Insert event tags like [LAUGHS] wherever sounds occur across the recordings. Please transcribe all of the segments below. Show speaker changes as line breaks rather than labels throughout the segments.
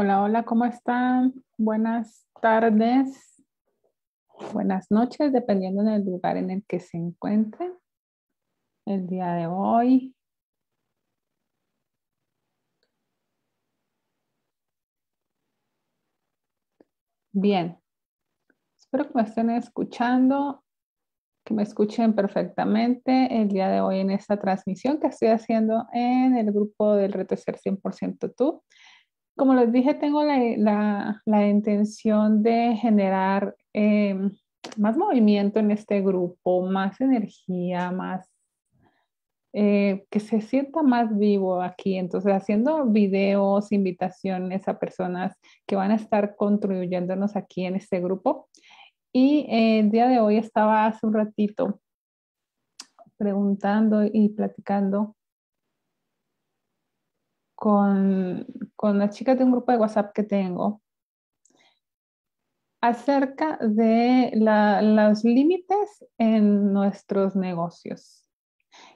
Hola, hola, ¿cómo están? Buenas tardes, buenas noches, dependiendo del lugar en el que se encuentren. El día de hoy Bien. Espero que me estén escuchando, que me escuchen perfectamente el día de hoy en esta transmisión que estoy haciendo en el grupo del Reto Ser 100% Tú como les dije, tengo la, intención de generar em, más movimiento en este grupo, más energía, más eh, que se sienta más vivo aquí. Entonces, haciendo videos, invitaciones a personas que van a estar contribuyéndonos aquí en este grupo. Y eh, el día de hoy estaba hace un ratito preguntando y platicando con, con las chicas de un grupo de WhatsApp que tengo acerca de los límites en nuestros negocios.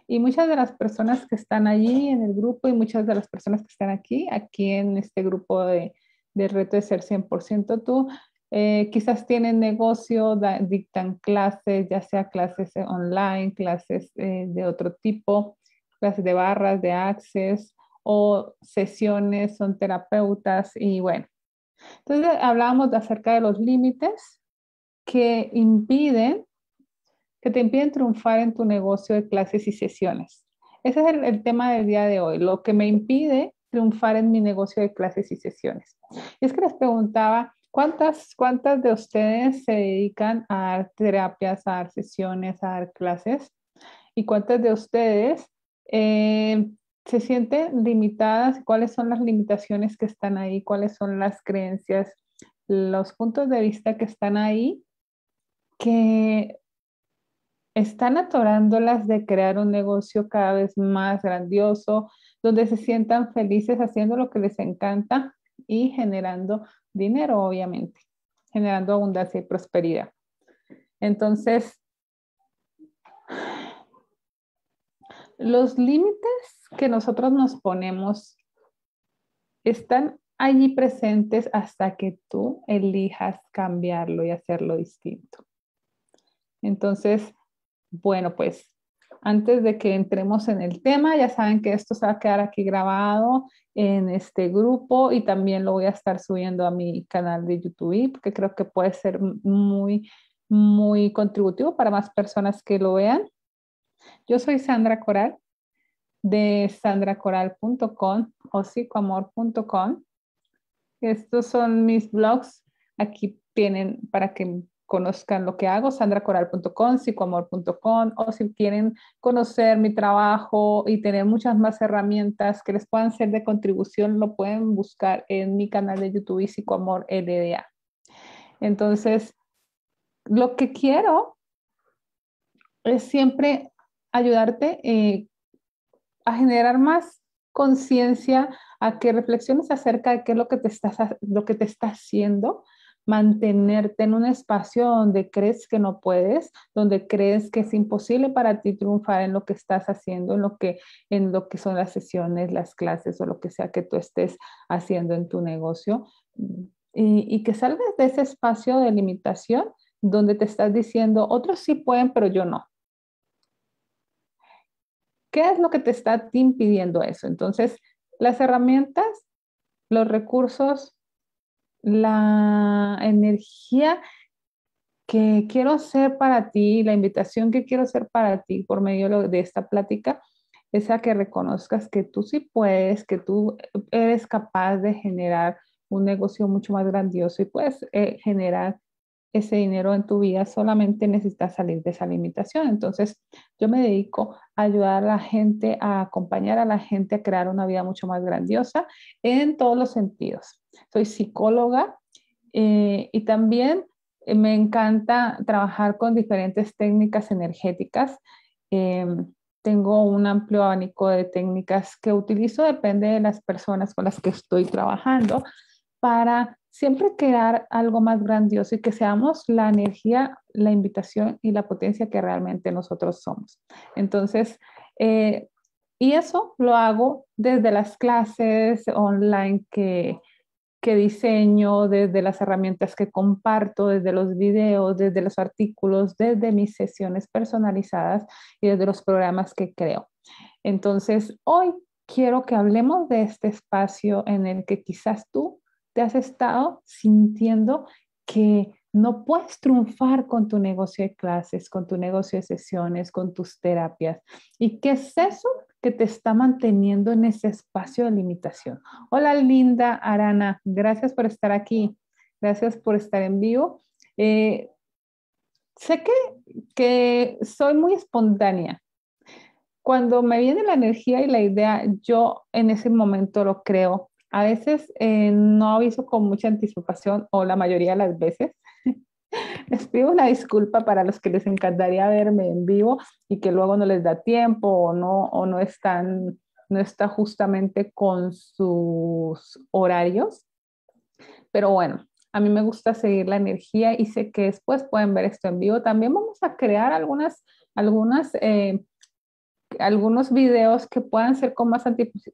Y muchas de las personas que están allí en el grupo y muchas de las personas que están aquí, aquí en este grupo de, reto de ser 100% tú, eh, quizás tienen negocio, dictan clases, ya sea clases eh, online, clases eh, de otro tipo, clases de barras, de access, o sesiones, son terapeutas y bueno. Entonces hablábamos acerca de los límites que impiden, que te impiden triunfar en tu negocio de clases y sesiones. Ese es el, tema del día de hoy, lo que me impide triunfar en mi negocio de clases y sesiones. Y es que les preguntaba, ¿cuántas, cuántas de ustedes se dedican a dar terapias, a dar sesiones, a dar clases? ¿Y cuántas de ustedes eh, se sienten limitadas, cuáles son las limitaciones que están ahí, cuáles son las creencias, los puntos de vista que están ahí, que están atorándolas de crear un negocio cada vez más grandioso, donde se sientan felices haciendo lo que les encanta y generando dinero, obviamente, generando abundancia y prosperidad. Entonces, los límites que nosotros nos ponemos están allí presentes hasta que tú elijas cambiarlo y hacerlo distinto. Entonces, bueno, pues antes de que entremos en el tema, ya saben que esto se va a quedar aquí grabado en este grupo y también lo voy a estar subiendo a mi canal de YouTube, porque creo que puede ser muy, muy contributivo para más personas que lo vean. Yo soy Sandra Coral de sandracoral.com o psicoamor.com. Estos son mis blogs. Aquí tienen para que conozcan lo que hago, sandracoral.com, psicoamor.com, o si quieren conocer mi trabajo y tener muchas más herramientas que les puedan ser de contribución, lo pueden buscar en mi canal de YouTube y Psicoamor LDA. Entonces, lo que quiero es siempre ayudarte eh, a generar más conciencia, a que reflexiones acerca de qué es lo que te estás, lo que te está haciendo, mantenerte en un espacio donde crees que no puedes, donde crees que es imposible para ti triunfar en lo que estás haciendo, en lo que, en lo que son las sesiones, las clases o lo que sea que tú estés haciendo en tu negocio. y que salgas de ese espacio de limitación donde te estás diciendo, otros sí pueden, pero yo no. ¿Qué es lo que te está impidiendo eso? Entonces, las herramientas, los recursos, la energía que quiero hacer para ti, la invitación que quiero hacer para ti por medio de esta plática, es a que reconozcas que tú sí puedes, que tú eres capaz de generar un negocio mucho más grandioso y puedes eh, generar ese dinero en tu vida, solamente necesitas salir de esa limitación. Entonces, yo me dedico a ayudar a la gente, a acompañar a la gente a crear una vida mucho más grandiosa en todos los sentidos. Soy psicóloga eh, y también eh, me encanta trabajar con diferentes técnicas energéticas. Em, tengo un amplio abanico de técnicas que utilizo, depende de las personas con las que estoy trabajando, para siempre crear algo más grandioso y que seamos la energía, la invitación y la potencia que realmente nosotros somos. Entonces, eh, y eso lo hago desde las clases online que, que diseño, desde las herramientas que comparto, desde los videos, desde los artículos, desde mis sesiones personalizadas y desde los programas que creo. Entonces, hoy quiero que hablemos de este espacio en el que quizás tú te has estado sintiendo que no puedes triunfar con tu negocio de clases, con tu negocio de sesiones, con tus terapias. ¿Y qué es eso que te está manteniendo en ese espacio de limitación? Hola, linda Arana, gracias por estar aquí, gracias por estar en vivo. Eh, sé que, que soy muy espontánea. Cuando me viene la energía y la idea, yo en ese momento lo creo a veces eh, no aviso con mucha anticipación o la mayoría de las veces. [LAUGHS] Les pido una disculpa para los que les encantaría verme en vivo y que luego no les da tiempo o no, o no están no está justamente con sus horarios. Pero bueno, a mí me gusta seguir la energía y sé que después pueden ver esto en vivo. También vamos a crear algunas, algunas eh, algunos videos que puedan ser con más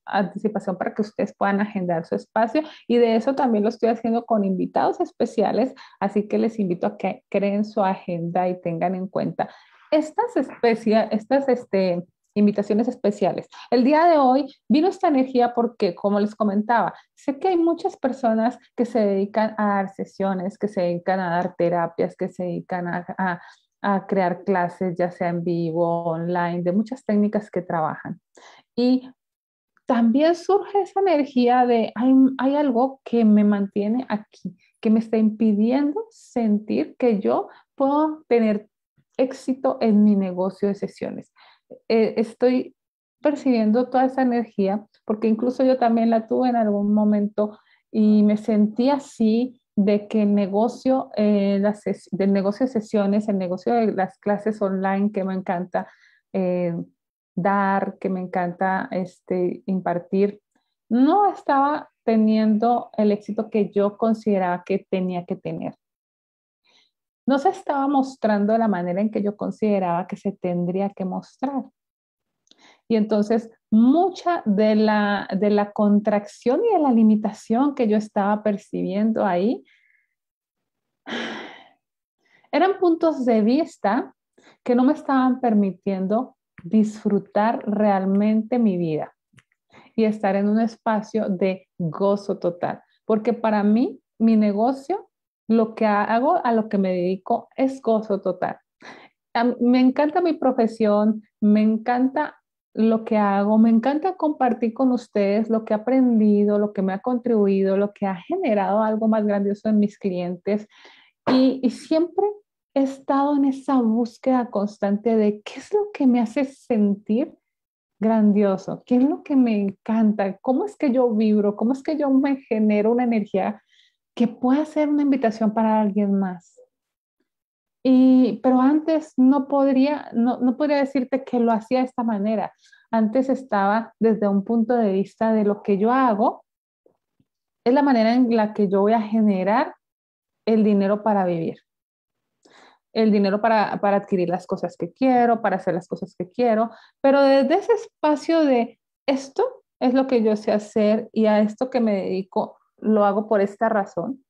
anticipación para que ustedes puedan agendar su espacio y de eso también lo estoy haciendo con invitados especiales, así que les invito a que creen su agenda y tengan en cuenta estas especies, estas este, invitaciones especiales. El día de hoy vino esta energía porque, como les comentaba, sé que hay muchas personas que se dedican a dar sesiones, que se dedican a dar terapias, que se dedican a a crear clases, ya sea en vivo, online, de muchas técnicas que trabajan. Y también surge esa energía de hay, hay, algo que me mantiene aquí, que me está impidiendo sentir que yo puedo tener éxito en mi negocio de sesiones. Eh, estoy percibiendo toda esa energía porque incluso yo también la tuve en algún momento y me sentí así de que el negocio, eh, las negocio de sesiones, el negocio de las clases online que me encanta eh, dar, que me encanta este, impartir, no estaba teniendo el éxito que yo consideraba que tenía que tener. No se estaba mostrando de la manera en que yo consideraba que se tendría que mostrar. Y entonces mucha de la, contracción y de la limitación que yo estaba percibiendo ahí eran puntos de vista que no me estaban permitiendo disfrutar realmente mi vida y estar en un espacio de gozo total. Porque para mí, mi negocio, lo que hago, a lo que me dedico, es gozo total. Me encanta mi profesión, me encanta lo que hago, me encanta compartir con ustedes lo que he aprendido, lo que me ha contribuido, lo que ha generado algo más grandioso en mis clientes y, siempre he estado en esa búsqueda constante de qué es lo que me hace sentir grandioso, qué es lo que me encanta, cómo es que yo vibro, cómo es que yo me genero una energía que pueda ser una invitación para alguien más pero antes no podría, no, no decirte que lo hacía de esta manera. Antes estaba desde un punto de vista de lo que yo hago, es la manera en la que yo voy a generar el dinero para vivir. El dinero para adquirir las cosas que quiero, para hacer las cosas que quiero, pero desde ese espacio de esto es lo que yo sé hacer y a esto que me dedico lo hago por esta razón,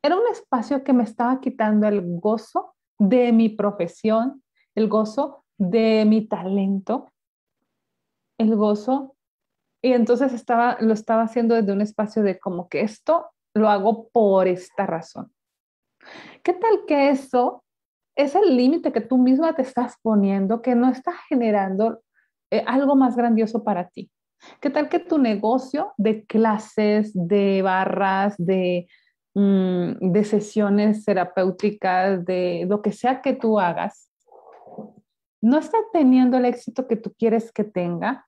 era un espacio que me estaba quitando el gozo de mi profesión, el gozo de mi talento, el gozo. Y entonces estaba, lo estaba haciendo desde un espacio de como que esto lo hago por esta razón. ¿Qué tal que eso es el límite que tú misma te estás poniendo, que no está generando eh, algo más grandioso para ti? ¿Qué tal que tu negocio de clases, de barras, de Mm, de sesiones terapéuticas, de lo que sea que tú hagas, no está teniendo el éxito que tú quieres que tenga,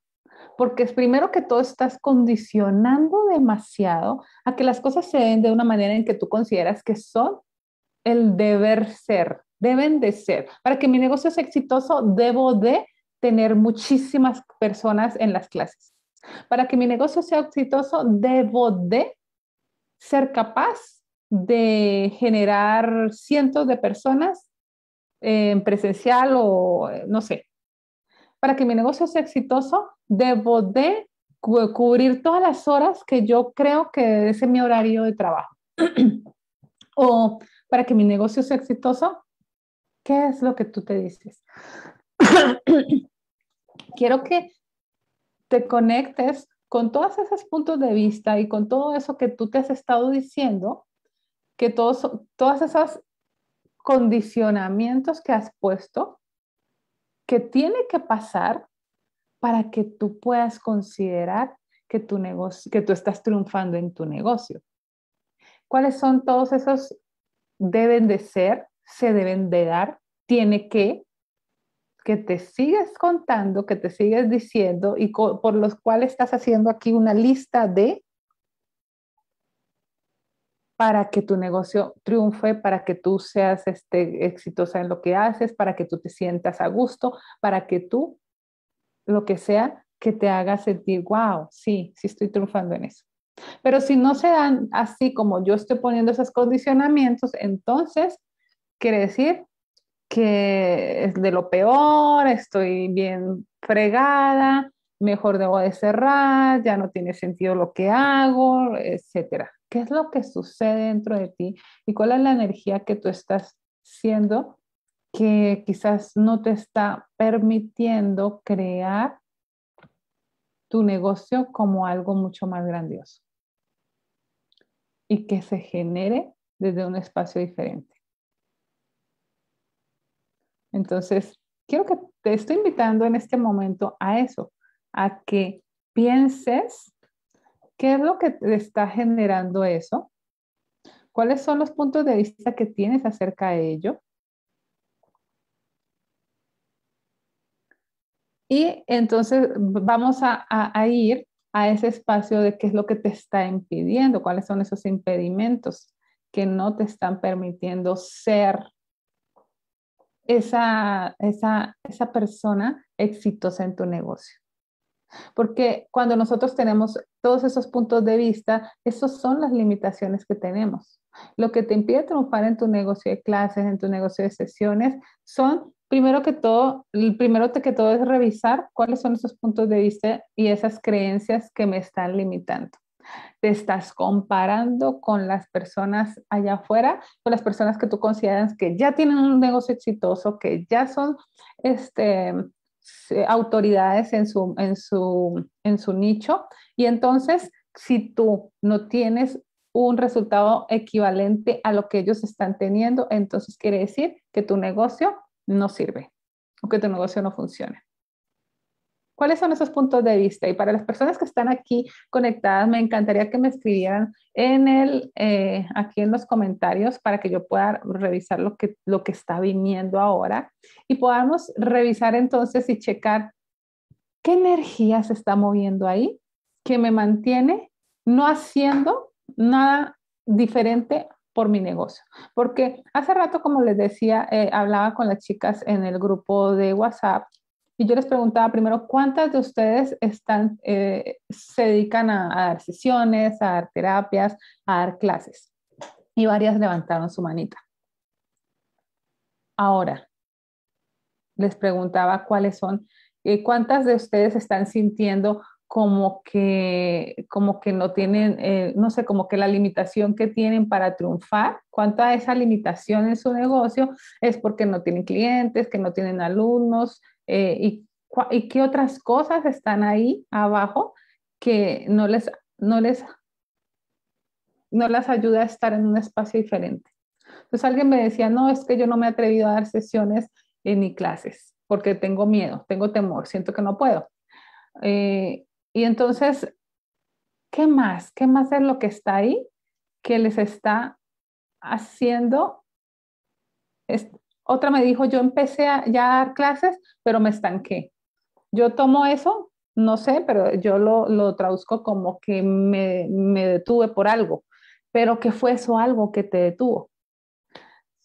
porque es primero que todo estás condicionando demasiado a que las cosas se den de una manera en que tú consideras que son el deber ser, deben de ser. Para que mi negocio sea exitoso, debo de tener muchísimas personas en las clases. Para que mi negocio sea exitoso, debo de ser capaz de generar cientos de personas eh, en presencial o eh, no sé. Para que mi negocio sea exitoso, debo de cubrir todas las horas que yo creo que es mi horario de trabajo. [CLEARS THROAT] o para que mi negocio sea exitoso, ¿qué es lo que tú te dices? [CLEARS THROAT] Quiero que te conectes con todos esos puntos de vista y con todo eso que tú te has estado diciendo, que todos, todas esas condicionamientos que has puesto, que tiene que pasar para que tú puedas considerar que, tu negocio, que tú estás triunfando en tu negocio. ¿Cuáles son todos esos deben de ser, se deben de dar, tiene que, que te sigues contando, que te sigues diciendo y por los cuales estás haciendo aquí una lista de para que tu negocio triunfe, para que tú seas este, exitosa en lo que haces, para que tú te sientas a gusto, para que tú, lo que sea, que te haga sentir, wow, sí, sí estoy triunfando en eso. Pero si no se dan así como yo estoy poniendo esos condicionamientos, entonces quiere decir que es de lo peor, estoy bien fregada, mejor debo de cerrar, ya no tiene sentido lo que hago, etcétera. ¿Qué es lo que sucede dentro de ti y cuál es la energía que tú estás siendo que quizás no te está permitiendo crear tu negocio como algo mucho más grandioso y que se genere desde un espacio diferente? Entonces, quiero que te estoy invitando en este momento a eso, a que pienses qué es lo que te está generando eso, cuáles son los puntos de vista que tienes acerca de ello. Y entonces vamos a, ir a ese espacio de qué es lo que te está impidiendo, cuáles son esos impedimentos que no te están permitiendo ser esa, esa, persona exitosa en tu negocio. Porque cuando nosotros tenemos todos esos puntos de vista, esas son las limitaciones que tenemos. Lo que te impide triunfar en tu negocio de clases, en tu negocio de sesiones, son primero que todo, el primero que todo es revisar cuáles son esos puntos de vista y esas creencias que me están limitando. Te estás comparando con las personas allá afuera, con las personas que tú consideras que ya tienen un negocio exitoso, que ya son este, autoridades en su, en, su, en su nicho. Y entonces, si tú no tienes un resultado equivalente a lo que ellos están teniendo, entonces quiere decir que tu negocio no sirve o que tu negocio no funciona. ¿Cuáles son esos puntos de vista? Y para las personas que están aquí conectadas, me encantaría que me escribieran en el, eh, aquí en los comentarios para que yo pueda revisar lo que, lo que está viniendo ahora y podamos revisar entonces y checar qué energía se está moviendo ahí que me mantiene no haciendo nada diferente por mi negocio. Porque hace rato, como les decía, eh, hablaba con las chicas en el grupo de WhatsApp y yo les preguntaba primero, ¿cuántas de ustedes están, eh, se dedican a, dar sesiones, a dar terapias, a dar clases? Y varias levantaron su manita. Ahora, les preguntaba cuáles son, eh, cuántas de ustedes están sintiendo como que, como que no tienen, eh, no sé, como que la limitación que tienen para triunfar, cuánta esa limitación en su negocio es porque no tienen clientes, que no tienen alumnos, eh, y, qué otras cosas están ahí abajo que no les, no les, no las ayuda a estar en un espacio diferente. Entonces alguien me decía, no, es que yo no me he atrevido a dar sesiones ni clases porque tengo miedo, tengo temor, siento que no puedo. Eh, y entonces, ¿qué más? ¿Qué más es lo que está ahí que les está haciendo otra me dijo, yo empecé a, ya a dar clases, pero me estanqué. Yo tomo eso, no sé, pero yo lo, lo traduzco como que me, me detuve por algo, pero ¿qué fue eso algo que te detuvo?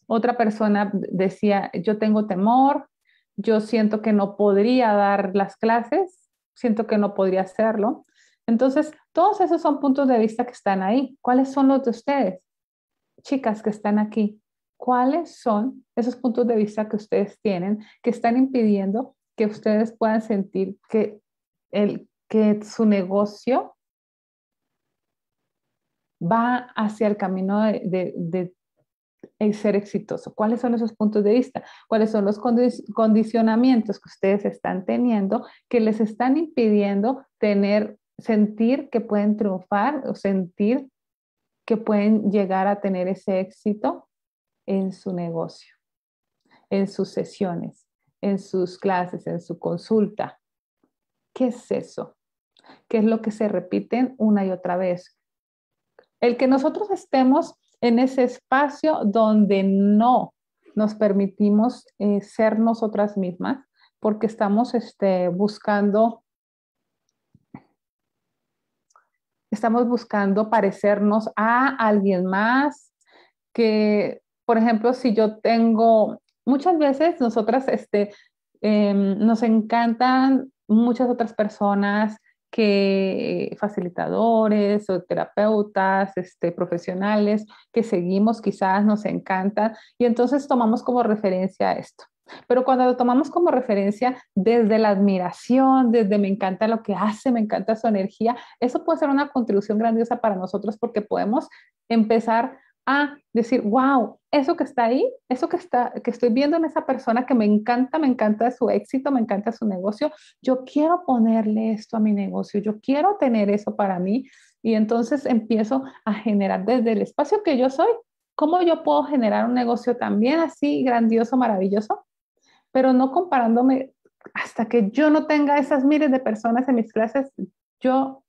Otra persona decía, yo tengo temor, yo siento que no podría dar las clases, siento que no podría hacerlo. Entonces, todos esos son puntos de vista que están ahí. ¿Cuáles son los de ustedes? Chicas que están aquí, cuáles son esos puntos de vista que ustedes tienen que están impidiendo que ustedes puedan sentir que, el, que su negocio va hacia el camino de, ser exitoso? ¿Cuáles son esos puntos de vista? ¿Cuáles son los condicionamientos que ustedes están teniendo que les están impidiendo tener, sentir que pueden triunfar o sentir que pueden llegar a tener ese éxito en su negocio, en sus sesiones, en sus clases, en su consulta. ¿Qué es eso? ¿Qué es lo que se repiten una y otra vez? El que nosotros estemos en ese espacio donde no nos permitimos eh, ser nosotras mismas, porque estamos este, buscando estamos buscando parecernos a alguien más que por ejemplo, si yo tengo, muchas veces nosotras este, em, nos encantan muchas otras personas que facilitadores o terapeutas, este, profesionales que seguimos, quizás nos encantan, y entonces tomamos como referencia esto. Pero cuando lo tomamos como referencia desde la admiración, desde me encanta lo que hace, me encanta su energía, eso puede ser una contribución grandiosa para nosotros porque podemos empezar a decir, wow, eso que está ahí, eso que, está, que estoy viendo en esa persona que me encanta, me encanta su éxito, me encanta su negocio, yo quiero ponerle esto a mi negocio, yo quiero tener eso para mí. Y entonces empiezo a generar desde el espacio que yo soy, cómo yo puedo generar un negocio también así grandioso, maravilloso, pero no comparándome hasta que yo no tenga esas miles de personas en mis clases, yo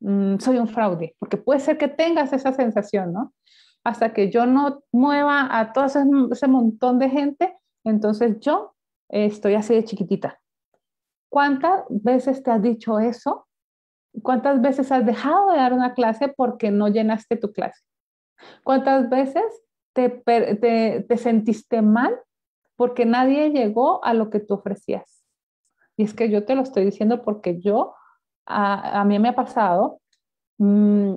Mm, soy un fraude, porque puede ser que tengas esa sensación, ¿no? Hasta que yo no mueva a todo ese, montón de gente, entonces yo estoy así de chiquitita. ¿Cuántas veces te has dicho eso? ¿Cuántas veces has dejado de dar una clase porque no llenaste tu clase? ¿Cuántas veces te, te sentiste mal porque nadie llegó a lo que tú ofrecías? Y es que yo te lo estoy diciendo porque yo a, mí me ha pasado, mm,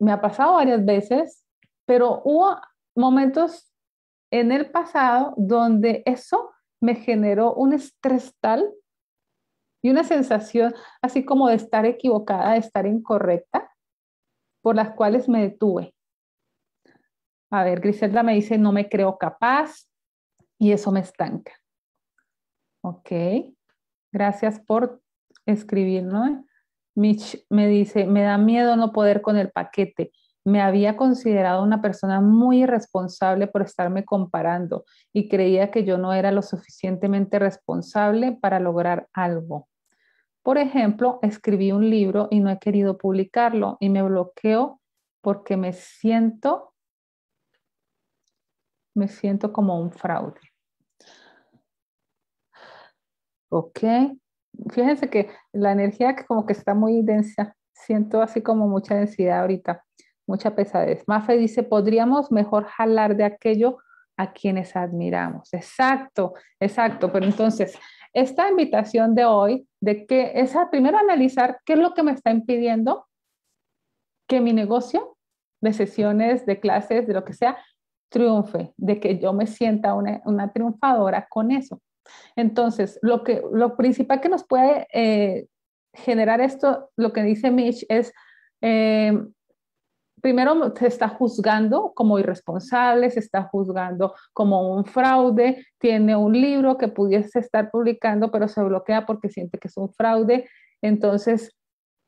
me ha pasado varias veces, pero hubo momentos en el pasado donde eso me generó un estrés tal y una sensación así como de estar equivocada, de estar incorrecta, por las cuales me detuve. A ver, Griselda me dice, no me creo capaz y eso me estanca. Ok, gracias por escribir, ¿no? Mitch me dice, me da miedo no poder con el paquete. Me había considerado una persona muy irresponsable por estarme comparando y creía que yo no era lo suficientemente responsable para lograr algo. Por ejemplo, escribí un libro y no he querido publicarlo y me bloqueo porque me siento me siento como un fraude. Ok, fíjense que la energía que como que está muy densa, siento así como mucha densidad ahorita, mucha pesadez. Mafe dice, podríamos mejor jalar de aquello a quienes admiramos. Exacto, exacto. Pero entonces, esta invitación de hoy, de que es a primero analizar qué es lo que me está impidiendo que mi negocio de sesiones, de clases, de lo que sea, triunfe, de que yo me sienta una triunfadora con eso. Entonces, lo, que, lo principal que nos puede eh, generar esto, lo que dice Mitch, es eh, primero se está juzgando como irresponsable, se está juzgando como un fraude, tiene un libro que pudiese estar publicando, pero se bloquea porque siente que es un fraude. Entonces,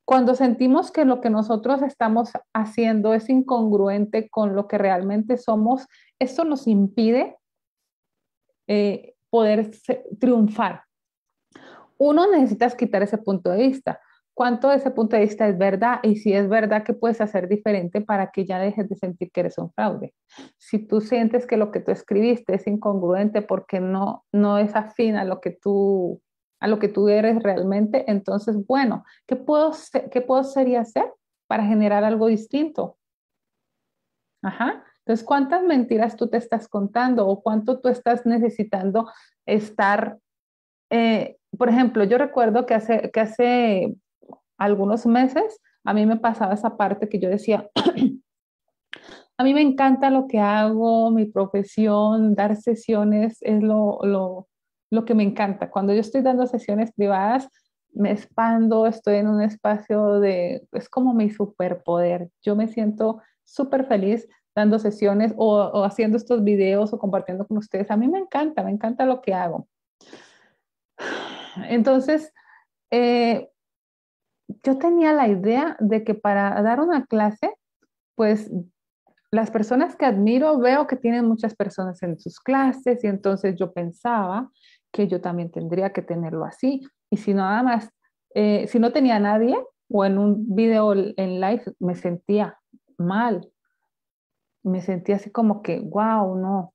cuando sentimos que lo que nosotros estamos haciendo es incongruente con lo que realmente somos, eso nos impide eh, poder triunfar. Uno, necesitas quitar ese punto de vista. ¿Cuánto de ese punto de vista es verdad? Y si es verdad, ¿qué puedes hacer diferente para que ya dejes de sentir que eres un fraude? Si tú sientes que lo que tú escribiste es incongruente porque no, no es afín a lo que tú a lo que tú eres realmente, entonces, bueno, ¿qué puedo, ser, qué puedo y hacer para generar algo distinto? Ajá. Entonces, ¿cuántas mentiras tú te estás contando o cuánto tú estás necesitando estar? Eh, por ejemplo, yo recuerdo que hace, algunos meses a mí me pasaba esa parte que yo decía, [CLEARS THROAT] a mí me encanta lo que hago, mi profesión, dar sesiones es lo, lo que me encanta. Cuando yo estoy dando sesiones privadas, me expando, estoy en un espacio de, es como mi superpoder. Yo me siento súper feliz dando sesiones o, haciendo estos videos o compartiendo con ustedes. A mí me encanta, me encanta lo que hago. [SIGHS] Entonces, eh, yo tenía la idea de que para dar una clase, pues las personas que admiro veo que tienen muchas personas en sus clases y entonces yo pensaba que yo también tendría que tenerlo así. Y si nada más, eh, si no tenía nadie o en un video en live me sentía mal me sentí así como que, wow, no,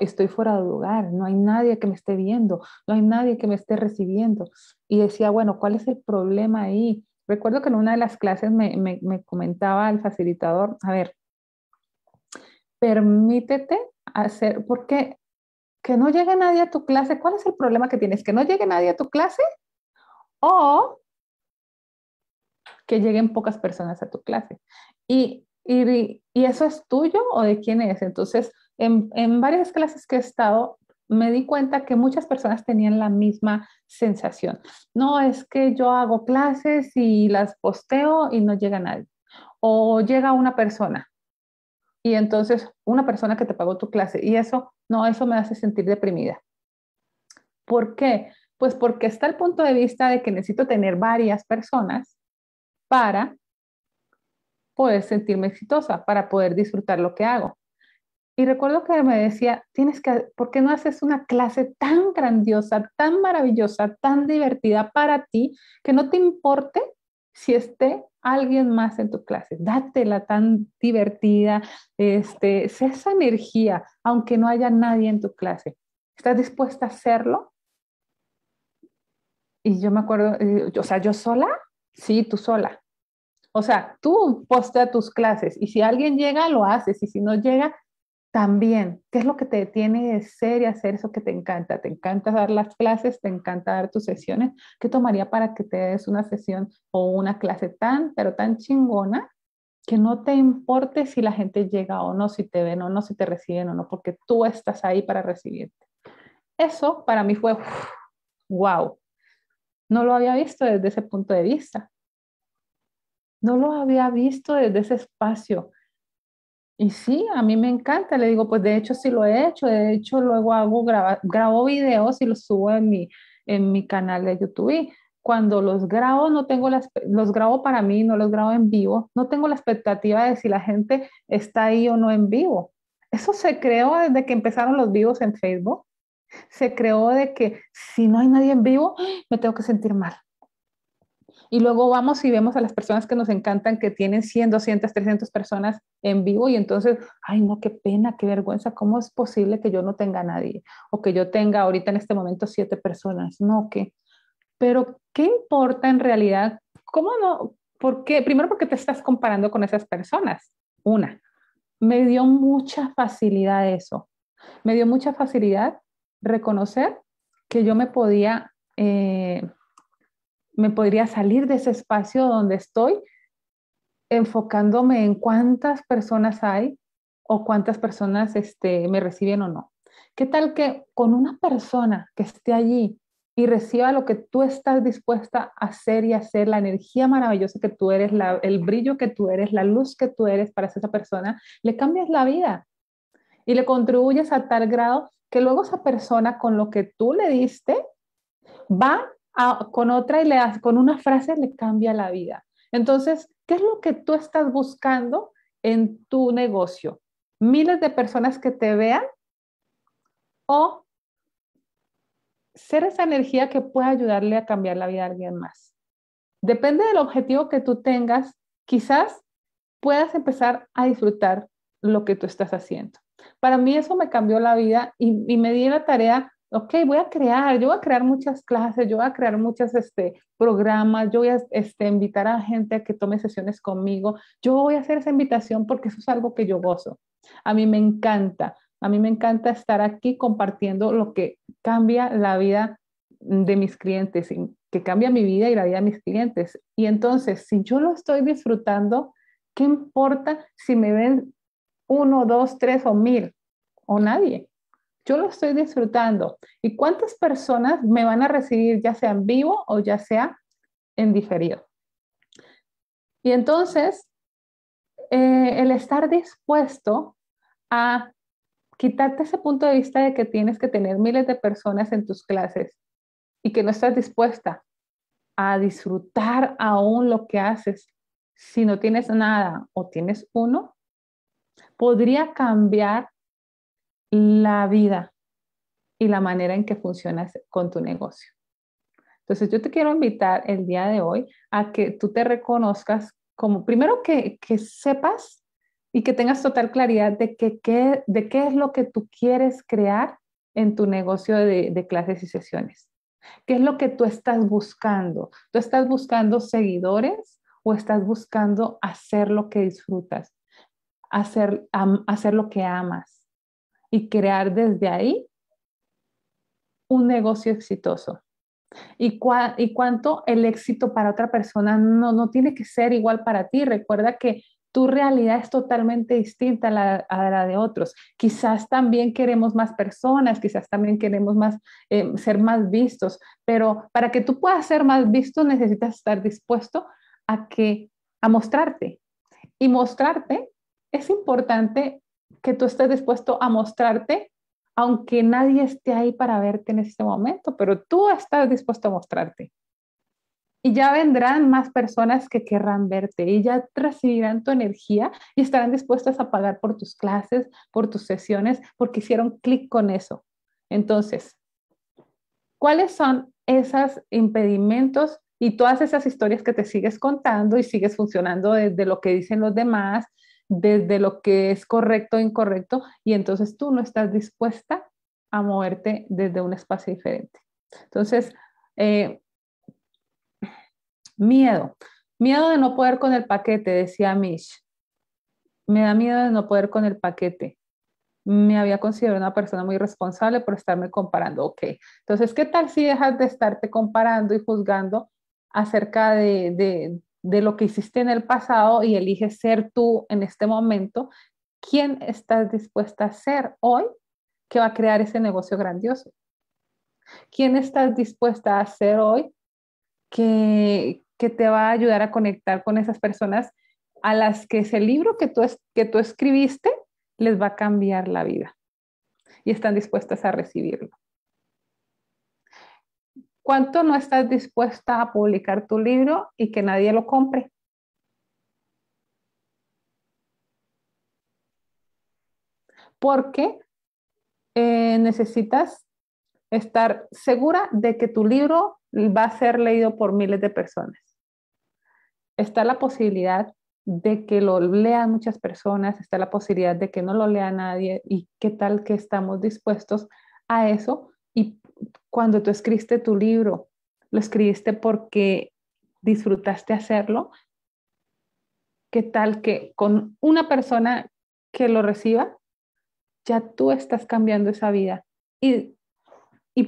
estoy fuera de lugar, no hay nadie que me esté viendo, no hay nadie que me esté recibiendo. Y decía, bueno, ¿cuál es el problema ahí? Recuerdo que en una de las clases me, me comentaba el facilitador, a ver, permítete hacer, porque que no llegue nadie a tu clase, ¿cuál es el problema que tienes? ¿Que no llegue nadie a tu clase? ¿O que lleguen pocas personas a tu clase? Y y, eso es tuyo o de quién es. Entonces, en, en varias clases que he estado, me di cuenta que muchas personas tenían la misma sensación. No es que yo hago clases y las posteo y no llega nadie. O llega una persona y entonces una persona que te pagó tu clase y eso, no, eso me hace sentir deprimida. ¿Por qué? Pues porque está el punto de vista de que necesito tener varias personas para poder sentirme exitosa, para poder disfrutar lo que hago. Y recuerdo que me decía, tienes que, ¿por qué no haces una clase tan grandiosa, tan maravillosa, tan divertida para ti, que no te importe si esté alguien más en tu clase? Dátela tan divertida, este, esa energía, aunque no haya nadie en tu clase. ¿Estás dispuesta a hacerlo? Y yo me acuerdo, eh, o sea, yo sola, sí, tú sola, o sea, tú postea tus clases y si alguien llega, lo haces y si no llega, también. ¿Qué es lo que te detiene de ser y hacer eso que te encanta? ¿Te encanta dar las clases? ¿Te encanta dar tus sesiones? ¿Qué tomaría para que te des una sesión o una clase tan, pero tan chingona que no te importe si la gente llega o no, si te ven o no, si te reciben o no, porque tú estás ahí para recibirte? Eso para mí fue, wow, no lo había visto desde ese punto de vista. No lo había visto desde ese espacio. Y sí, a mí me encanta. Le digo, pues de hecho sí lo he hecho. De hecho, luego hago, grabo videos y los subo en mi, en mi canal de YouTube. Y cuando los grabo, no tengo las, los grabo para mí, no los grabo en vivo. No tengo la expectativa de si la gente está ahí o no en vivo. Eso se creó desde que empezaron los vivos en Facebook. Se creó de que si no hay nadie en vivo, me tengo que sentir mal. Y luego vamos y vemos a las personas que nos encantan, que tienen 100, 200, 300 personas en vivo y entonces, ay no, qué pena, qué vergüenza, ¿cómo es posible que yo no tenga nadie? O que yo tenga ahorita en este momento siete personas, no, ¿qué? Pero, ¿qué importa en realidad? ¿Cómo no? ¿Por qué? Primero porque te estás comparando con esas personas, una. Me dio mucha facilidad eso. Me dio mucha facilidad reconocer que yo me podía... Eh, me podría salir de ese espacio donde estoy enfocándome en cuántas personas hay o cuántas personas este, me reciben o no. ¿Qué tal que con una persona que esté allí y reciba lo que tú estás dispuesta a hacer y hacer, la energía maravillosa que tú eres, la, el brillo que tú eres, la luz que tú eres para esa persona, le cambias la vida y le contribuyes a tal grado que luego esa persona con lo que tú le diste va con otra y le, das, con una frase le cambia la vida. Entonces, ¿qué es lo que tú estás buscando en tu negocio? ¿Miles de personas que te vean o ser esa energía que pueda ayudarle a cambiar la vida a alguien más? Depende del objetivo que tú tengas, quizás puedas empezar a disfrutar lo que tú estás haciendo. Para mí eso me cambió la vida y, y me di la tarea ok, voy a crear, yo voy a crear muchas clases, yo voy a crear muchos este, programas, yo voy a este, invitar a gente a que tome sesiones conmigo, yo voy a hacer esa invitación porque eso es algo que yo gozo. A mí me encanta, a mí me encanta estar aquí compartiendo lo que cambia la vida de mis clientes, que cambia mi vida y la vida de mis clientes. Y entonces, si yo lo estoy disfrutando, ¿qué importa si me ven uno, dos, tres o mil o nadie? yo lo estoy disfrutando. ¿Y cuántas personas me van a recibir, ya sea en vivo o ya sea en diferido? Y entonces, eh, el estar dispuesto a quitarte ese punto de vista de que tienes que tener miles de personas en tus clases y que no estás dispuesta a disfrutar aún lo que haces si no tienes nada o tienes uno, podría cambiar la vida y la manera en que funcionas con tu negocio. Entonces, yo te quiero invitar el día de hoy a que tú te reconozcas como, primero que, sepas y que tengas total claridad de, qué es lo que tú quieres crear en tu negocio de, clases y sesiones. ¿Qué es lo que tú estás buscando? ¿Tú estás buscando seguidores o estás buscando hacer lo que disfrutas? hacer lo que amas y crear desde ahí un negocio exitoso. Y, y cuánto el éxito para otra persona no, tiene que ser igual para ti. Recuerda que tu realidad es totalmente distinta a la, de otros. Quizás también queremos más personas, quizás también queremos más, eh, ser más vistos, pero para que tú puedas ser más visto necesitas estar dispuesto a, que, a mostrarte. Y mostrarte es importante que tú estés dispuesto a mostrarte, aunque nadie esté ahí para verte en este momento, pero tú estás dispuesto a mostrarte. Y ya vendrán más personas que querrán verte y ya recibirán tu energía y estarán dispuestas a pagar por tus clases, por tus sesiones, porque hicieron clic con eso. Entonces, ¿cuáles son esos impedimentos y todas esas historias que te sigues contando y sigues funcionando desde lo que dicen los demás desde lo que es correcto o incorrecto y entonces tú no estás dispuesta a moverte desde un espacio diferente. Entonces, eh, miedo. Miedo de no poder con el paquete, decía Mish. Me da miedo de no poder con el paquete. Me había considerado una persona muy responsable por estarme comparando. Ok, entonces, ¿qué tal si dejas de estarte comparando y juzgando acerca de, de lo que hiciste en el pasado y eliges ser tú en este momento, ¿quién estás dispuesta a ser hoy que va a crear ese negocio grandioso? ¿Quién estás dispuesta a ser hoy que, te va a ayudar a conectar con esas personas a las que ese libro que tú, que tú escribiste les va a cambiar la vida y están dispuestas a recibirlo? ¿Cuánto no estás dispuesta a publicar tu libro y que nadie lo compre? Porque eh, necesitas estar segura de que tu libro va a ser leído por miles de personas. Está la posibilidad de que lo lean muchas personas, está la posibilidad de que no lo lea nadie y qué tal que estamos dispuestos a eso cuando tú escribiste tu libro, lo escribiste porque disfrutaste hacerlo. ¿Qué tal que con una persona que lo reciba, ya tú estás cambiando esa vida? Y,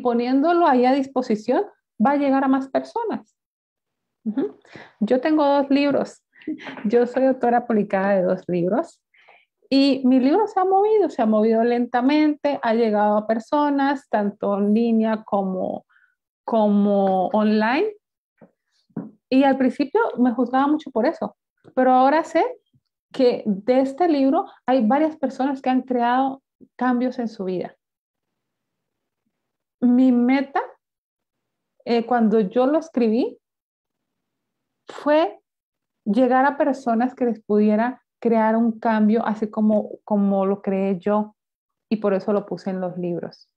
poniéndolo ahí a disposición, va a llegar a más personas. Yo tengo dos libros. Yo soy autora publicada de dos libros. Y mi libro se ha movido, se ha movido lentamente, ha llegado a personas, tanto en línea como, como online. Y al principio me juzgaba mucho por eso, pero ahora sé que de este libro hay varias personas que han creado cambios en su vida. Mi meta, eh, cuando yo lo escribí, fue llegar a personas que les pudiera crear un cambio así como, como lo creé yo y por eso lo puse en los libros.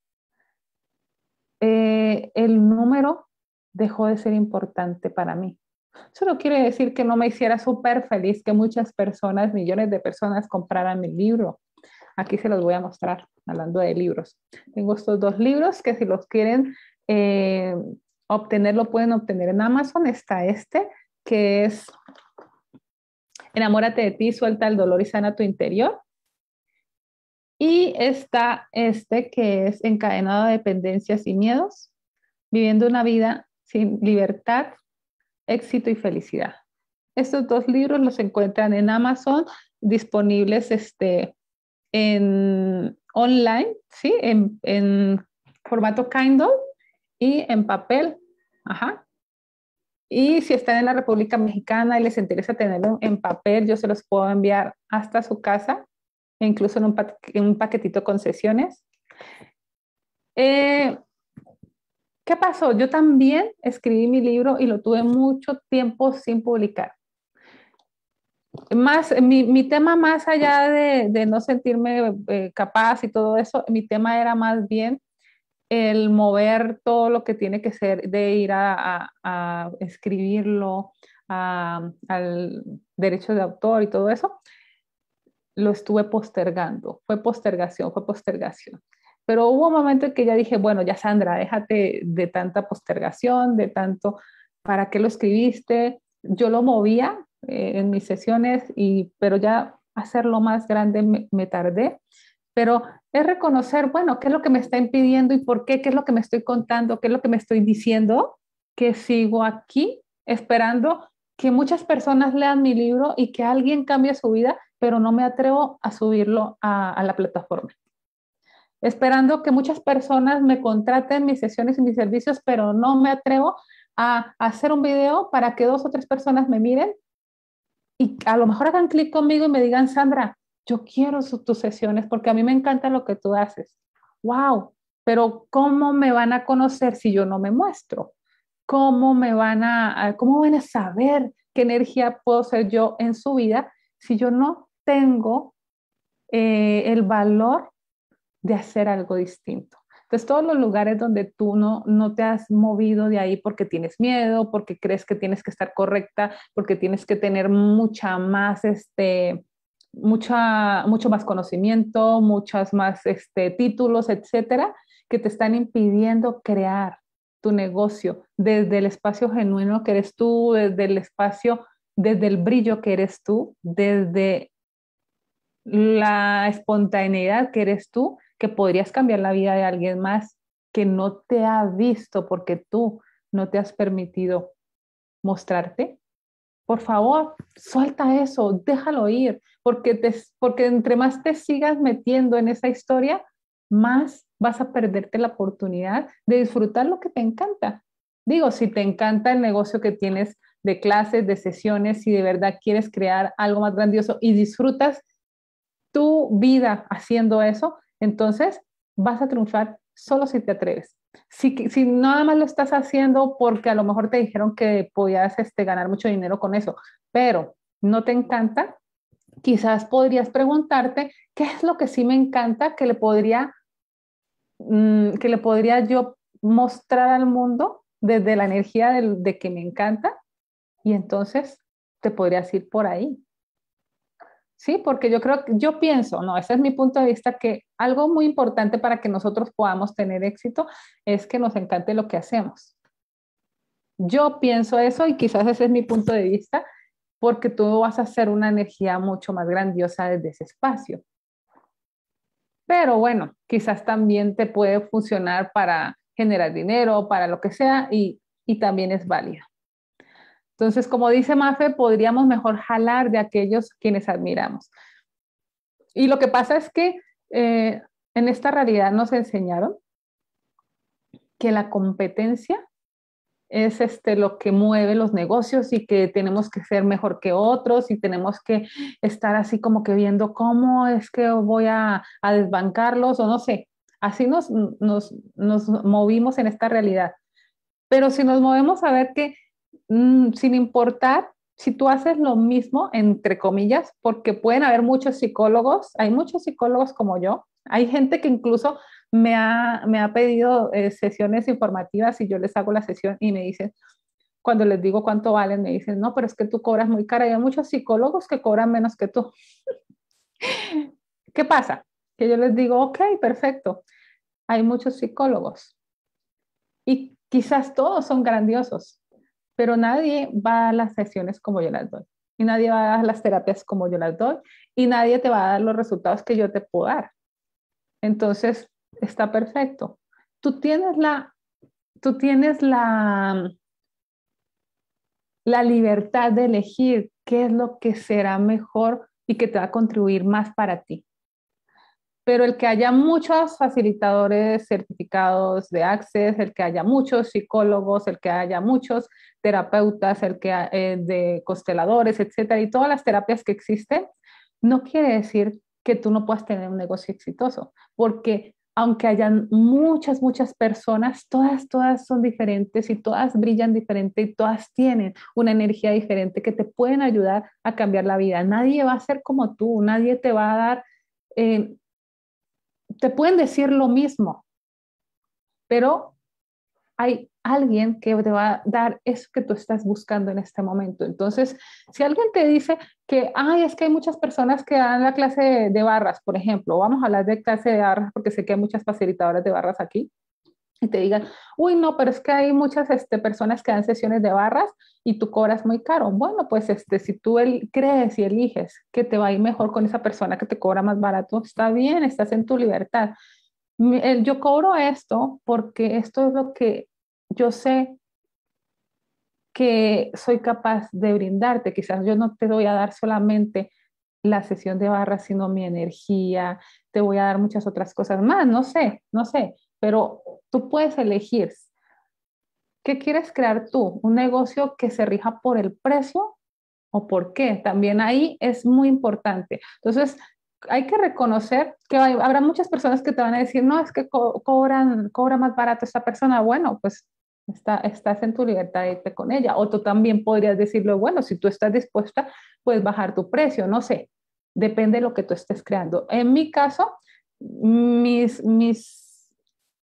Eh, el número dejó de ser importante para mí. Eso no quiere decir que no me hiciera súper feliz que muchas personas, millones de personas compraran mi libro. Aquí se los voy a mostrar, hablando de libros. Tengo estos dos libros que si los quieren eh, obtener, lo pueden obtener en Amazon. Está este, que es Enamórate de ti, suelta el dolor y sana tu interior. Y está este que es encadenado a dependencias y miedos, viviendo una vida sin libertad, éxito y felicidad. Estos dos libros los encuentran en Amazon, disponibles este, en online, ¿sí? en, en formato Kindle y en papel. Ajá. Y si están en la República Mexicana y les interesa tenerlo en papel, yo se los puedo enviar hasta su casa, e incluso en un, paquetito con sesiones. Eh, ¿Qué pasó? Yo también escribí mi libro y lo tuve mucho tiempo sin publicar. Más, mi, mi tema más allá de, de no sentirme eh, capaz y todo eso, mi tema era más bien el mover todo lo que tiene que ser de ir a, escribirlo, al derecho de autor y todo eso, lo estuve postergando. Fue postergación, fue postergación. Pero hubo un momento en que ya dije, bueno, ya Sandra, déjate de tanta postergación, de tanto, ¿para qué lo escribiste? Yo lo movía eh, en mis sesiones, y, pero ya hacerlo más grande me tardé pero es reconocer, bueno, qué es lo que me está impidiendo y por qué, qué es lo que me estoy contando, qué es lo que me estoy diciendo, que sigo aquí esperando que muchas personas lean mi libro y que alguien cambie su vida, pero no me atrevo a subirlo a, la plataforma. Esperando que muchas personas me contraten mis sesiones y mis servicios, pero no me atrevo a hacer un video para que dos o tres personas me miren y a lo mejor hagan clic conmigo y me digan, Sandra, yo quiero tus sesiones porque a mí me encanta lo que tú haces. ¡Wow! Pero ¿cómo me van a conocer si yo no me muestro? ¿Cómo me van a, cómo van a saber qué energía puedo ser yo en su vida si yo no tengo eh, el valor de hacer algo distinto? Entonces, todos los lugares donde tú no, no te has movido de ahí porque tienes miedo, porque crees que tienes que estar correcta, porque tienes que tener mucha más este, mucha, mucho más conocimiento, muchos más este, títulos, etcétera, que te están impidiendo crear tu negocio desde el espacio genuino que eres tú, desde el espacio, desde el brillo que eres tú, desde la espontaneidad que eres tú, que podrías cambiar la vida de alguien más que no te ha visto porque tú no te has permitido mostrarte. Por favor, suelta eso, déjalo ir porque, te, porque entre más te sigas metiendo en esa historia, más vas a perderte la oportunidad de disfrutar lo que te encanta. Digo, si te encanta el negocio que tienes de clases, de sesiones, si de verdad quieres crear algo más grandioso y disfrutas tu vida haciendo eso, entonces vas a triunfar solo si te atreves. Si, si, nada más lo estás haciendo porque a lo mejor te dijeron que podías este, ganar mucho dinero con eso, pero no te encanta, quizás podrías preguntarte qué es lo que sí me encanta que le podría, mm, que le podría yo mostrar al mundo desde la energía de, que me encanta y entonces te podrías ir por ahí. Sí, porque yo creo, yo pienso, no, ese es mi punto de vista, que algo muy importante para que nosotros podamos tener éxito es que nos encante lo que hacemos. Yo pienso eso y quizás ese es mi punto de vista porque tú vas a hacer una energía mucho más grandiosa desde ese espacio. Pero bueno, quizás también te puede funcionar para generar dinero, para lo que sea, y, también es válida. Entonces, como dice Mafe, podríamos mejor jalar de aquellos quienes admiramos. Y lo que pasa es que eh, en esta realidad nos enseñaron que la competencia es este, lo que mueve los negocios y que tenemos que ser mejor que otros y tenemos que estar así como que viendo cómo es que voy a, desbancarlos o no sé. Así nos, nos, nos, movimos en esta realidad. Pero si nos movemos a ver que mm, sin importar si tú haces lo mismo, entre comillas, porque pueden haber muchos psicólogos, hay muchos psicólogos como yo, hay gente que incluso me ha, pedido eh, sesiones informativas y yo les hago la sesión y me dicen, cuando les digo cuánto valen, me dicen, no, pero es que tú cobras muy cara. Y hay muchos psicólogos que cobran menos que tú. [LAUGHS] ¿Qué pasa? Que yo les digo, ok, perfecto. Hay muchos psicólogos y quizás todos son grandiosos, pero nadie va a las sesiones como yo las doy y nadie va a dar las terapias como yo las doy y nadie te va a dar los resultados que yo te puedo dar. Entonces, está perfecto. Tú tienes la, tú tienes la, la libertad de elegir qué es lo que será mejor y que te va a contribuir más para ti. Pero el que haya muchos facilitadores certificados de Access, el que haya muchos psicólogos, el que haya muchos terapeutas, el que haya eh, de consteladores, etcétera, y todas las terapias que existen, no quiere decir que tú no puedas tener un negocio exitoso, porque aunque hayan muchas, muchas personas, todas, todas son diferentes y todas brillan diferente y todas tienen una energía diferente que te pueden ayudar a cambiar la vida. Nadie va a ser como tú, nadie te va a dar, eh, te pueden decir lo mismo, pero hay alguien que te va a dar eso que tú estás buscando en este momento. Entonces, si alguien te dice que, ay, es que hay muchas personas que dan la clase de, barras, por ejemplo, vamos a hablar de clase de barras porque sé que hay muchas facilitadoras de barras aquí, y te digan, uy, no, pero es que hay muchas este, personas que dan sesiones de barras y tú cobras muy caro. Bueno, pues este, si tú crees y eliges que te va a ir mejor con esa persona que te cobra más barato, está bien, estás en tu libertad. Eh, yo cobro esto porque esto es lo que yo sé que soy capaz de brindarte. Quizás yo no te voy a dar solamente la sesión de barra, sino mi energía, te voy a dar muchas otras cosas más, no sé, no sé, pero tú puedes elegir. ¿Qué quieres crear tú? ¿Un negocio que se rija por el precio o por qué? También ahí es muy importante. Entonces, hay que reconocer que habrá muchas personas que te van a decir, no, es que cobran, cobra más barato esta persona. Bueno, pues está, estás en tu libertad de irte con ella. O tú también podrías decirlo, bueno, si tú estás dispuesta, puedes bajar tu precio, no sé. Depende de lo que tú estés creando. En mi caso, mis, mis,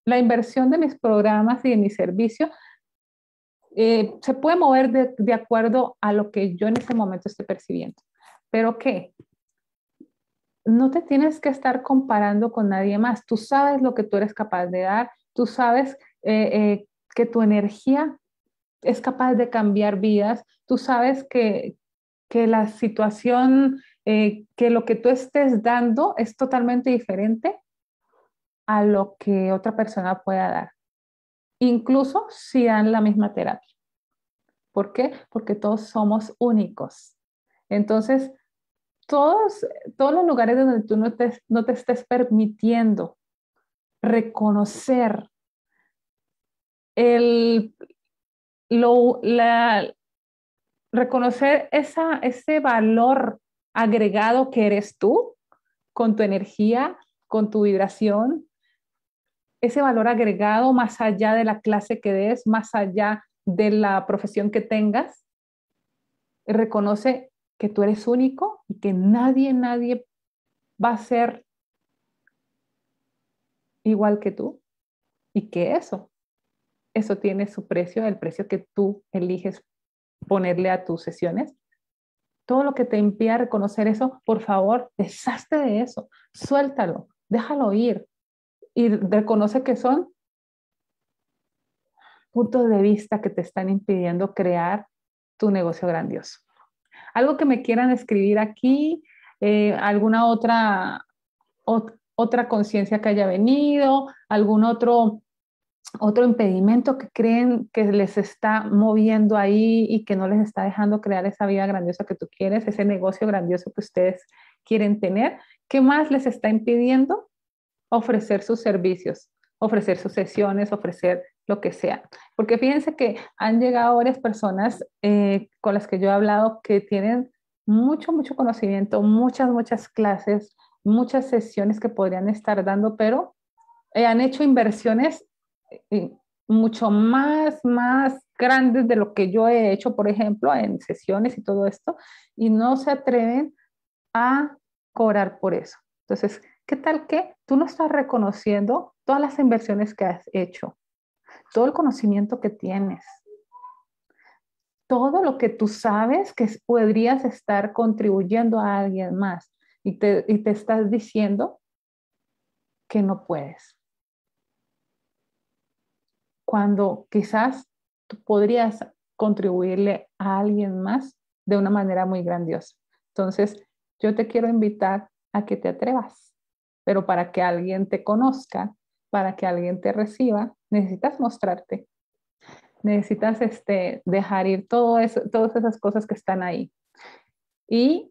la inversión de mis programas y de mi servicio eh, se puede mover de, de acuerdo a lo que yo en ese momento esté percibiendo. Pero ¿qué? no te tienes que estar comparando con nadie más. Tú sabes lo que tú eres capaz de dar, tú sabes eh, eh, que tu energía es capaz de cambiar vidas, tú sabes que, la situación, eh, que lo que tú estés dando es totalmente diferente a lo que otra persona pueda dar, incluso si dan la misma terapia. ¿Por qué? Porque todos somos únicos. Entonces, todos, todos los lugares donde tú no te, no te estés permitiendo reconocer reconocer esa, ese valor agregado que eres tú con tu energía, con tu vibración, ese valor agregado más allá de la clase que des, más allá de la profesión que tengas, reconoce que tú eres único y que nadie, nadie va a ser igual que tú y que eso, eso tiene su precio, el precio que tú eliges ponerle a tus sesiones. Todo lo que te impida reconocer eso, por favor, deshazte de eso, suéltalo, déjalo ir y reconoce que son puntos de vista que te están impidiendo crear tu negocio grandioso algo que me quieran escribir aquí, eh, alguna otra, otra conciencia que haya venido, algún otro, otro impedimento que creen que les está moviendo ahí y que no les está dejando crear esa vida grandiosa que tú quieres, ese negocio grandioso que ustedes quieren tener. ¿Qué más les está impidiendo ofrecer sus servicios, ofrecer sus sesiones, ofrecer lo que sea. Porque fíjense que han llegado varias personas eh, con las que yo he hablado que tienen mucho, mucho conocimiento, muchas, muchas clases, muchas sesiones que podrían estar dando, pero eh, han hecho inversiones eh, mucho más, más grandes de lo que yo he hecho, por ejemplo, en sesiones y todo esto, y no se atreven a cobrar por eso. Entonces, ¿qué tal que tú no estás reconociendo todas las inversiones que has hecho? todo el conocimiento que tienes, todo lo que tú sabes que podrías estar contribuyendo a alguien más y te, y te estás diciendo que no puedes. Cuando quizás tú podrías contribuirle a alguien más de una manera muy grandiosa. Entonces, yo te quiero invitar a que te atrevas, pero para que alguien te conozca, para que alguien te reciba, necesitas mostrarte, necesitas este, dejar ir todo todas esas cosas que están ahí y,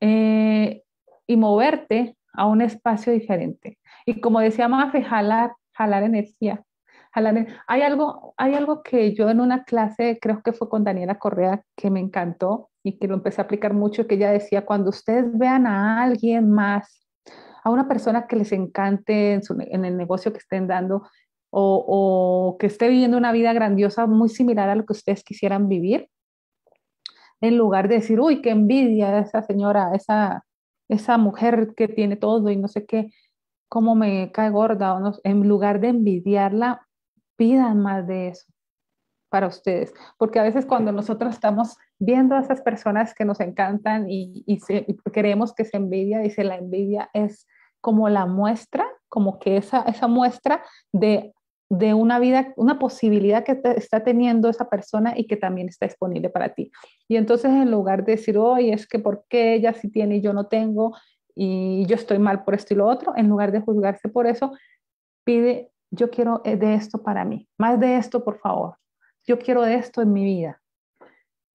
eh, y moverte a un espacio diferente. Y como decía Mafe, jalar, jalar energía. hay, algo, hay algo que yo en una clase, creo que fue con Daniela Correa, que me encantó y que lo empecé a aplicar mucho, que ella decía, cuando ustedes vean a alguien más, a una persona que les encante en, en el negocio que estén dando, o, que esté viviendo una vida grandiosa muy similar a lo que ustedes quisieran vivir, en lugar de decir, uy, qué envidia esa señora, esa, esa mujer que tiene todo y no sé qué, cómo me cae gorda, en lugar de envidiarla, pidan más de eso para ustedes, porque a veces cuando nosotros estamos viendo a esas personas que nos encantan y, queremos creemos que se envidia, dice la envidia es como la muestra, como que esa, esa muestra de de una vida, una posibilidad que está teniendo esa persona y que también está disponible para ti. Y entonces en lugar de decir, hoy es que por qué ella sí tiene y yo no tengo y yo estoy mal por esto y lo otro, en lugar de juzgarse por eso, pide, yo quiero eh, de esto para mí, más de esto por favor, yo quiero de esto en mi vida.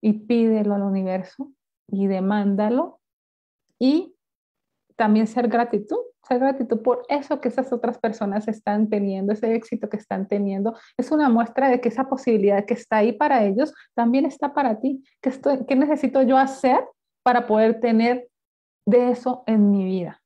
Y pídelo al universo y demándalo y también ser gratitud, ser gratitud por eso que esas otras personas están teniendo, ese éxito que están teniendo, es una muestra de que esa posibilidad que está ahí para ellos también está para ti. ¿Qué, qué necesito yo hacer para poder tener de eso en mi vida?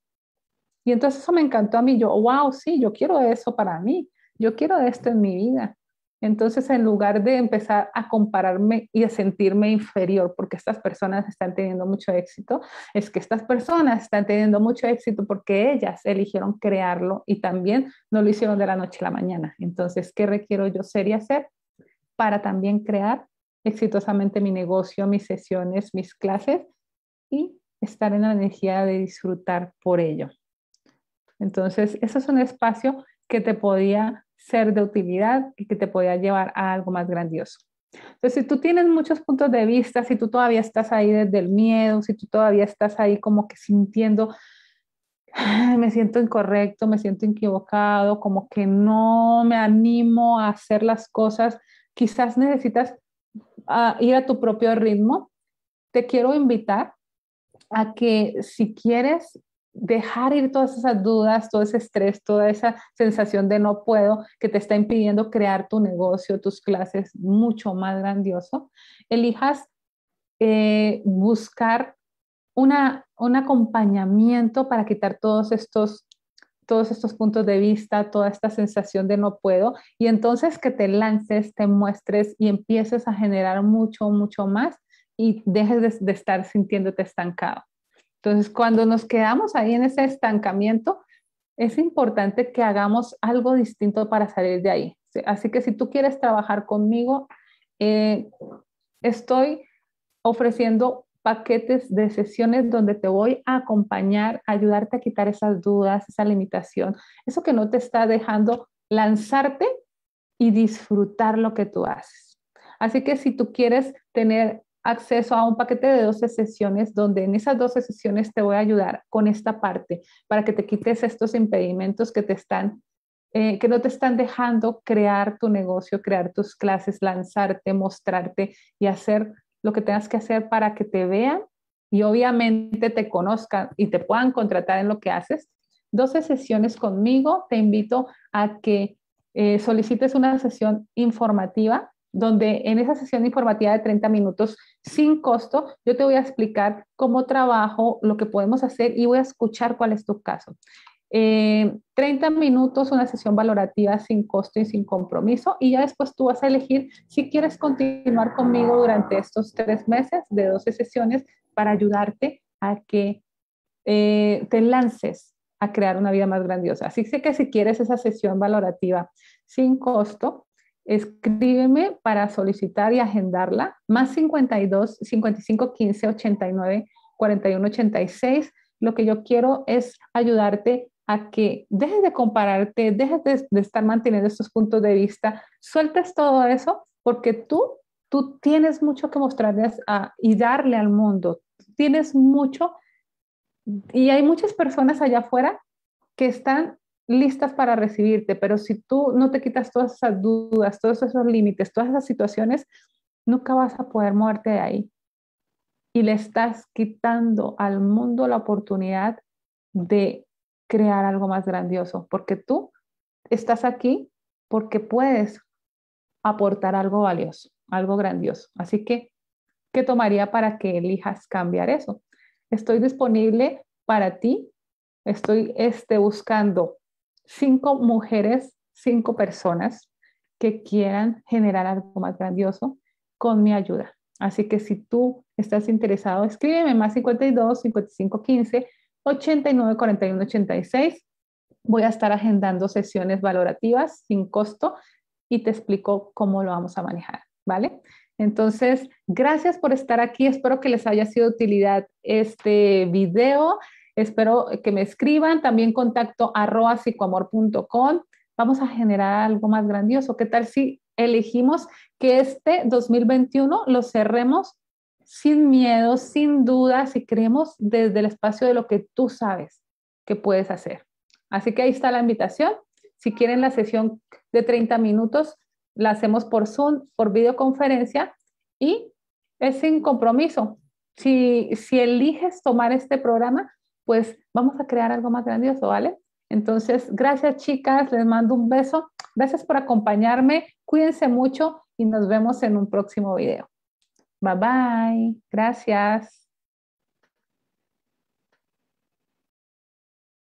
Y entonces eso me encantó a mí, yo, wow, sí, yo quiero eso para mí, yo quiero esto en mi vida. Entonces, en lugar de empezar a compararme y a sentirme inferior porque estas personas están teniendo mucho éxito, es que estas personas están teniendo mucho éxito porque ellas eligieron crearlo y también no lo hicieron de la noche a la mañana. Entonces, ¿qué requiero yo ser y hacer para también crear exitosamente mi negocio, mis sesiones, mis clases y estar en la energía de disfrutar por ello? Entonces, eso es un espacio que te podía ser de utilidad y que te podía llevar a algo más grandioso. Entonces, si tú tienes muchos puntos de vista, si tú todavía estás ahí desde el miedo, si tú todavía estás ahí como que sintiendo, me siento incorrecto, me siento equivocado, como que no me animo a hacer las cosas, quizás necesitas ah, ir a tu propio ritmo. Te quiero invitar a que si quieres dejar ir todas esas dudas, todo ese estrés, toda esa sensación de no puedo que te está impidiendo crear tu negocio, tus clases mucho más grandioso, elijas eh, buscar un acompañamiento para quitar todos estos todos estos puntos de vista, toda esta sensación de no puedo, y entonces que te lances, te muestres y empieces a generar mucho, mucho más y dejes de estar sintiéndote estancado. Entonces, cuando nos quedamos ahí en ese estancamiento, es importante que hagamos algo distinto para salir de ahí. Así que si tú quieres trabajar conmigo, eh, estoy ofreciendo paquetes de sesiones donde te voy a acompañar, ayudarte a quitar esas dudas, esa limitación, eso que no te está dejando lanzarte y disfrutar lo que tú haces. Así que si tú quieres tener acceso a un paquete de 12 sesiones donde en esas 12 sesiones te voy a ayudar con esta parte para que te quites estos impedimentos que te están eh, que no te están dejando crear tu negocio, crear tus clases, lanzarte, mostrarte y hacer lo que tengas que hacer para que te vean y obviamente te conozcan y te puedan contratar en lo que haces. 12 sesiones conmigo, te invito a que eh, solicites una sesión informativa donde en esa sesión informativa de 30 minutos sin costo, yo te voy a explicar cómo trabajo, lo que podemos hacer y voy a escuchar cuál es tu caso. 30 eh, minutos, una sesión valorativa sin costo y sin compromiso y ya después tú vas a elegir si quieres continuar conmigo durante estos tres meses de 12 sesiones para ayudarte a que eh, te lances a crear una vida más grandiosa. Así que si quieres esa sesión valorativa sin costo, Escríbeme para solicitar y agendarla, más 52 55 15 89 41 86. Lo que yo quiero es ayudarte a que dejes de compararte, dejes de, estar manteniendo estos puntos de vista, sueltes todo eso, porque tú, tú tienes mucho que mostrarles y darle al mundo. Tienes mucho y hay muchas personas allá afuera que están listas para recibirte, pero si tú no te quitas todas esas dudas, todos esos límites, todas esas situaciones, nunca vas a poder moverte de ahí. Y le estás quitando al mundo la oportunidad de crear algo más grandioso, porque tú estás aquí porque puedes aportar algo valioso, algo grandioso. Así que, ¿qué tomaría para que elijas cambiar eso? Estoy disponible para ti, estoy este, buscando cinco mujeres, cinco personas que quieran generar algo más grandioso con mi ayuda. Así que si tú estás interesado, escríbeme más 52 55 15 89 41 86. Voy a estar agendando sesiones valorativas sin costo y te explico cómo lo vamos a manejar, ¿vale? Entonces, gracias por estar aquí. Espero que les haya sido utilidad este video. Espero que me escriban, también contacto arroba psicoamor.com. Vamos a generar algo más grandioso. ¿Qué tal si elegimos que este 2021 lo cerremos sin miedo, sin dudas y creemos desde el espacio de lo que tú sabes que puedes hacer? Así que ahí está la invitación. Si quieren la sesión de 30 minutos, la hacemos por Zoom, por videoconferencia y es sin compromiso. Si, si eliges tomar este programa, pues vamos a crear algo más grandioso, ¿vale? Entonces, gracias chicas, les mando un beso. Gracias por acompañarme, cuídense mucho y nos vemos en un próximo video. Bye bye, gracias.